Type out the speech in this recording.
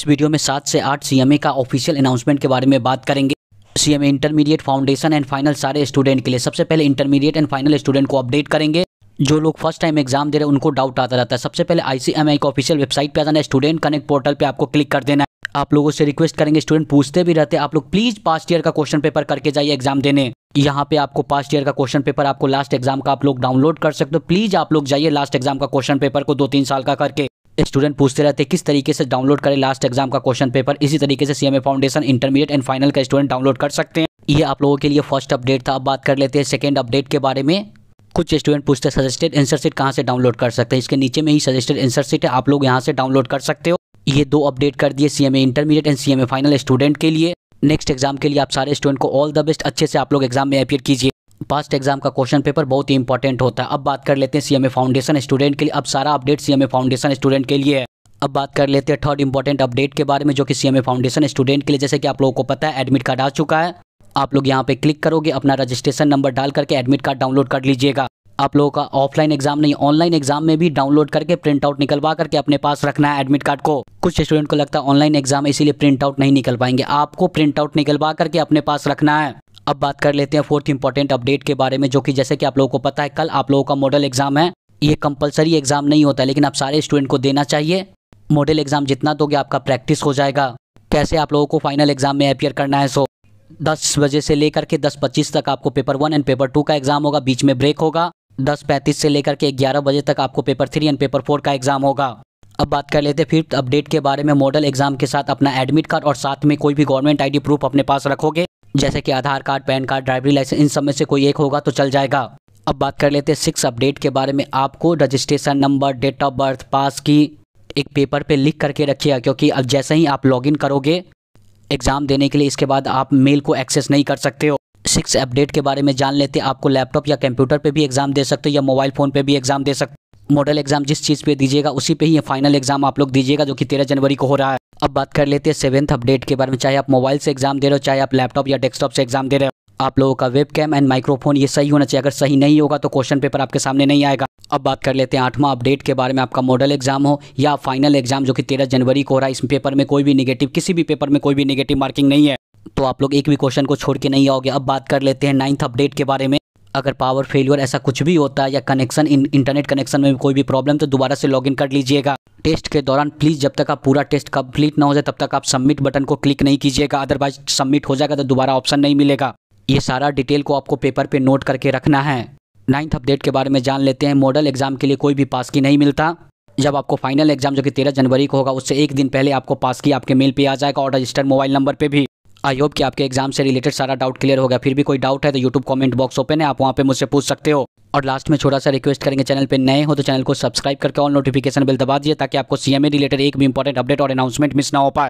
इस वीडियो में सात से आठ सीएमए का ऑफिशियल अनाउंसमेंट के बारे में बात करेंगे CMA intermediate foundation and final सारे स्टूडेंट के लिए सबसे पहले इंटरमीडिएट एंड फाइनल स्टूडेंट को अपडेट करेंगे जो लोग फर्स्ट टाइम एग्जाम दे रहे हैं उनको डाउट आता रहता है सबसे पहले आईसीएमआई का ऑफिशियल वेबसाइट पे जाना स्टूडेंट कनेक्ट पोर्टल पे आपको क्लिक कर देना है आप लोगों से रिक्वेस्ट करेंगे स्टूडेंट पूछते भी रहते हैं आप लोग प्लीज पास्ट ईयर का क्वेश्चन पेपर करके जाइए एग्जाम देने यहाँ पे आपको पास्ट ईयर का क्वेश्चन पेपर आपको लास्ट एग्जाम का आप लोग डाउनलोड कर सकते हो प्लीज आप लोग जाइए लास्ट एग्जाम का क्वेश्चन पेपर को दो तीन साल का करके स्टूडेंट पूछते रहते हैं किस तरीके से डाउनलोड करें लास्ट एग्जाम का क्वेश्चन पेपर इसी तरीके से CMA foundation intermediate and final का स्टूडेंट डाउनलोड कर सकते हैं ये आप लोगों के लिए फर्स्ट अपडेट था अब बात कर लेते हैं सेकेंड अपडेट के बारे में कुछ स्टूडेंट पूछते हैं सजेस्टेड एंसर सीट कहाँ से डाउनलोड कर सकते हैं इसके नीचे में ही सजेस्टेड आंसर सीट है आप लोग यहाँ से डाउनलोड कर सकते हो ये दो अपडेट कर दिए CMA intermediate and CMA final student के लिए नेक्स्ट एग्जाम के लिए आप सारे स्टूडेंट को ऑल द बेस्ट अच्छे से आप लोग एग्जाम में अपियर कीजिए पास्ट एग्जाम का क्वेश्चन पेपर बहुत ही इंपॉर्टेंट होता है अब बात कर लेते हैं सीएमए फाउंडेशन स्टूडेंट के लिए अब सारा अपडेट सीएमए फाउंडेशन स्टूडेंट के लिए है अब बात कर लेते हैं थर्ड इंपॉर्टेंट अपडेट के बारे में जो कि सीएमए फाउंडेशन स्टूडेंट के लिए जैसे कि आप लोगों को पता है एडमिट कार्ड आ चुका है आप लोग यहाँ पे क्लिक करोगे अपना रजिस्ट्रेशन नंबर डाल करके एडमिट कार्ड डाउनलोड कर लीजिएगा आप लोगों का ऑफलाइन एग्जाम नहीं ऑनलाइन एग्जाम में भी डाउनलोड करके प्रिंट आउट निकलवा करके अपने पास रखना है एडमिट कार्ड को कुछ स्टूडेंट को लगता है ऑनलाइन एग्जाम इसीलिए प्रिंट आउट नहीं निकल पाएंगे आपको प्रिंट आउट निकलवा करके अपने पास रखना है अब बात कर लेते हैं फोर्थ इंपॉर्टेंट अपडेट के बारे में जो कि जैसे कि आप लोगों को पता है कल आप लोगों का मॉडल एग्जाम है ये कंपलसरी एग्जाम नहीं होता लेकिन आप सारे स्टूडेंट को देना चाहिए मॉडल एग्जाम जितना दोगे आपका प्रैक्टिस हो जाएगा कैसे आप लोगों को फाइनल एग्जाम में अपियर करना है सो दस बजे से लेकर के दस पच्चीस तक आपको paper one and paper two का एग्जाम होगा बीच में ब्रेक होगा दस पैंतीस से लेकर के ग्यारह बजे तक आपको paper three and paper four का एग्जाम होगा अब बात कर लेते हैं फिफ्थ अपडेट के बारे में मॉडल एग्जाम के साथ अपना एडमिट कार्ड और साथ में कोई भी गवर्नमेंट आईडी प्रूफ अपने पास रखोगे जैसे कि Aadhaar card PAN card driving licence इन सब में से कोई एक होगा तो चल जाएगा अब बात कर लेते हैं सिक्स अपडेट के बारे में आपको registration number date of birth pass की एक पेपर पे लिख करके रखिएगा क्योंकि अब जैसे ही आप लॉगिन करोगे एग्ज़ाम देने के लिए इसके बाद आप मेल को एक्सेस नहीं कर सकते हो सिक्स अपडेट के बारे में जान लेते हैं आपको लैपटॉप या कंप्यूटर पे भी एग्ज़ाम दे सकते हो या मोबाइल फ़ोन पे भी एग्ज़ाम दे सकते मॉडल एग्ज़ाम जिस चीज़ पे दीजिएगा उसी पे ही फाइनल एग्ज़ाम आप लोग दीजिएगा जो कि तेरह जनवरी को हो रहा है अब बात कर लेते हैं सेवेंथ अपडेट के बारे में चाहे आप मोबाइल से एग्जाम दे रहे हो चाहे आप लैपटॉप या डेस्कटॉप से एग्जाम दे रहे हो आप लोगों का वेब कैम एंड माइक्रोफोन ये सही होना चाहिए अगर सही नहीं होगा तो क्वेश्चन पेपर आपके सामने नहीं आएगा अब बात कर लेते हैं आठवां अपडेट के बारे में आपका मॉडल एग्जाम हो या फाइनल एग्जाम जो कि तेरह जनवरी को हो रहा है इस पेपर में कोई भी निगेटिव किसी भी पेपर में कोई भी निगेटिव मार्किंग नहीं है तो आप लोग एक भी क्वेश्चन को छोड़ के नहीं आओगे अब बात कर लेते हैं नाइन्थ अपडेट के बारे में अगर पावर फेल्यूर ऐसा कुछ भी होता है या कनेक्शन इंटरनेट कनेक्शन में कोई भी प्रॉब्लम तो दोबारा से लॉग कर लीजिएगा टेस्ट के दौरान प्लीज़ जब तक आप पूरा टेस्ट कंप्लीट ना हो जाए तब तक आप सबमिट बटन को क्लिक नहीं कीजिएगा अदरवाइज सबमिट हो जाएगा तो दोबारा ऑप्शन नहीं मिलेगा ये सारा डिटेल को आपको पेपर पे नोट करके रखना है नाइन्थ अपडेट के बारे में जान लेते हैं मॉडल एग्जाम के लिए कोई भी पास की नहीं मिलता जब आपको फाइनल एग्जाम जो कि तेरह जनवरी को होगा उससे एक दिन पहले आपको पास की आपके मेल पे आ जाएगा और रजिस्टर मोबाइल नंबर पे भी आई होप कि आपके एग्जाम से रिलेटेड सारा डाउट क्लियर हो गया फिर भी कोई डाउट है तो यूट्यूब कमेंट बॉक्स ओपन है आप वहाँ पे मुझसे पूछ सकते हो और लास्ट में छोटा सा रिक्वेस्ट करेंगे चैनल पे नए हो तो चैनल को सब्सक्राइब करके ऑल नोटिफिकेशन बिल दबा दिए ताकि आपको सीएमए रिलेटेड एक भी इंपॉर्टेंट अपडेट और अनाउंसमेंट मिस ना हो पाए